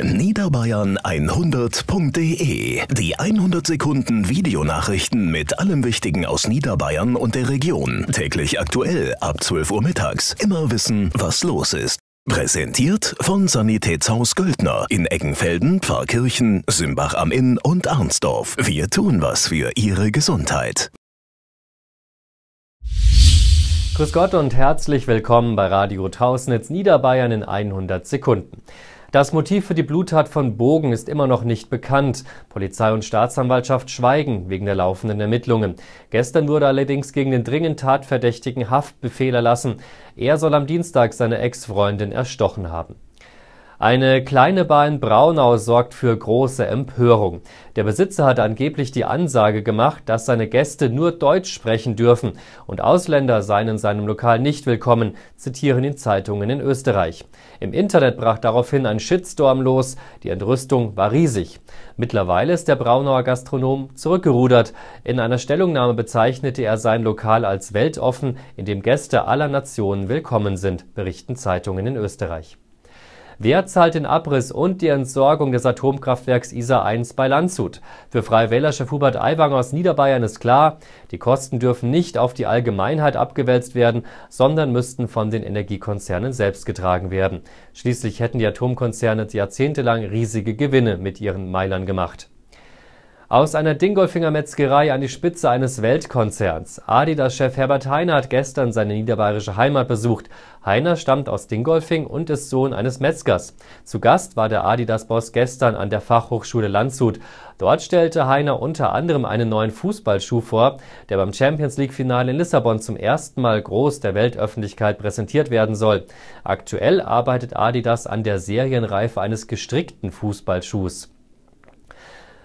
Niederbayern100.de e. Die 100 Sekunden Videonachrichten mit allem Wichtigen aus Niederbayern und der Region. Täglich aktuell ab 12 Uhr mittags. Immer wissen, was los ist. Präsentiert von Sanitätshaus Göldner in Eggenfelden, Pfarrkirchen, Simbach am Inn und Arnsdorf. Wir tun was für Ihre Gesundheit. Grüß Gott und herzlich willkommen bei Radio Tausnitz Niederbayern in 100 Sekunden. Das Motiv für die Bluttat von Bogen ist immer noch nicht bekannt. Polizei und Staatsanwaltschaft schweigen wegen der laufenden Ermittlungen. Gestern wurde allerdings gegen den dringend Tatverdächtigen Haftbefehl erlassen. Er soll am Dienstag seine Ex-Freundin erstochen haben. Eine kleine Bar in Braunau sorgt für große Empörung. Der Besitzer hat angeblich die Ansage gemacht, dass seine Gäste nur Deutsch sprechen dürfen und Ausländer seien in seinem Lokal nicht willkommen, zitieren die Zeitungen in Österreich. Im Internet brach daraufhin ein Shitstorm los, die Entrüstung war riesig. Mittlerweile ist der Braunauer Gastronom zurückgerudert. In einer Stellungnahme bezeichnete er sein Lokal als weltoffen, in dem Gäste aller Nationen willkommen sind, berichten Zeitungen in Österreich. Wer zahlt den Abriss und die Entsorgung des Atomkraftwerks ISA 1 bei Landshut? Für Freie Wählerchef Hubert Aiwanger aus Niederbayern ist klar, die Kosten dürfen nicht auf die Allgemeinheit abgewälzt werden, sondern müssten von den Energiekonzernen selbst getragen werden. Schließlich hätten die Atomkonzerne jahrzehntelang riesige Gewinne mit ihren Meilern gemacht. Aus einer Dingolfinger Metzgerei an die Spitze eines Weltkonzerns. Adidas-Chef Herbert Heiner hat gestern seine niederbayerische Heimat besucht. Heiner stammt aus Dingolfing und ist Sohn eines Metzgers. Zu Gast war der Adidas-Boss gestern an der Fachhochschule Landshut. Dort stellte Heiner unter anderem einen neuen Fußballschuh vor, der beim Champions League-Finale in Lissabon zum ersten Mal groß der Weltöffentlichkeit präsentiert werden soll. Aktuell arbeitet Adidas an der Serienreife eines gestrickten Fußballschuhs.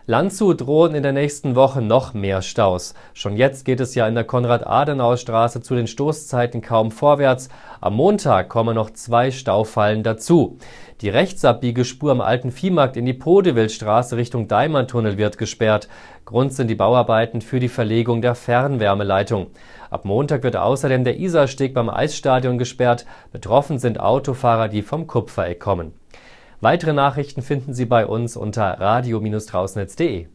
Landshut drohen in der nächsten Woche noch mehr Staus. Schon jetzt geht es ja in der Konrad-Adenauer-Straße zu den Stoßzeiten kaum vorwärts. Am Montag kommen noch zwei Staufallen dazu. Die Rechtsabbiegespur am alten Viehmarkt in die Podewildstraße Richtung Daimantunnel wird gesperrt. Grund sind die Bauarbeiten für die Verlegung der Fernwärmeleitung. Ab Montag wird außerdem der Isarsteg beim Eisstadion gesperrt. Betroffen sind Autofahrer, die vom Kupfereck kommen. Weitere Nachrichten finden Sie bei uns unter radio trausnetzde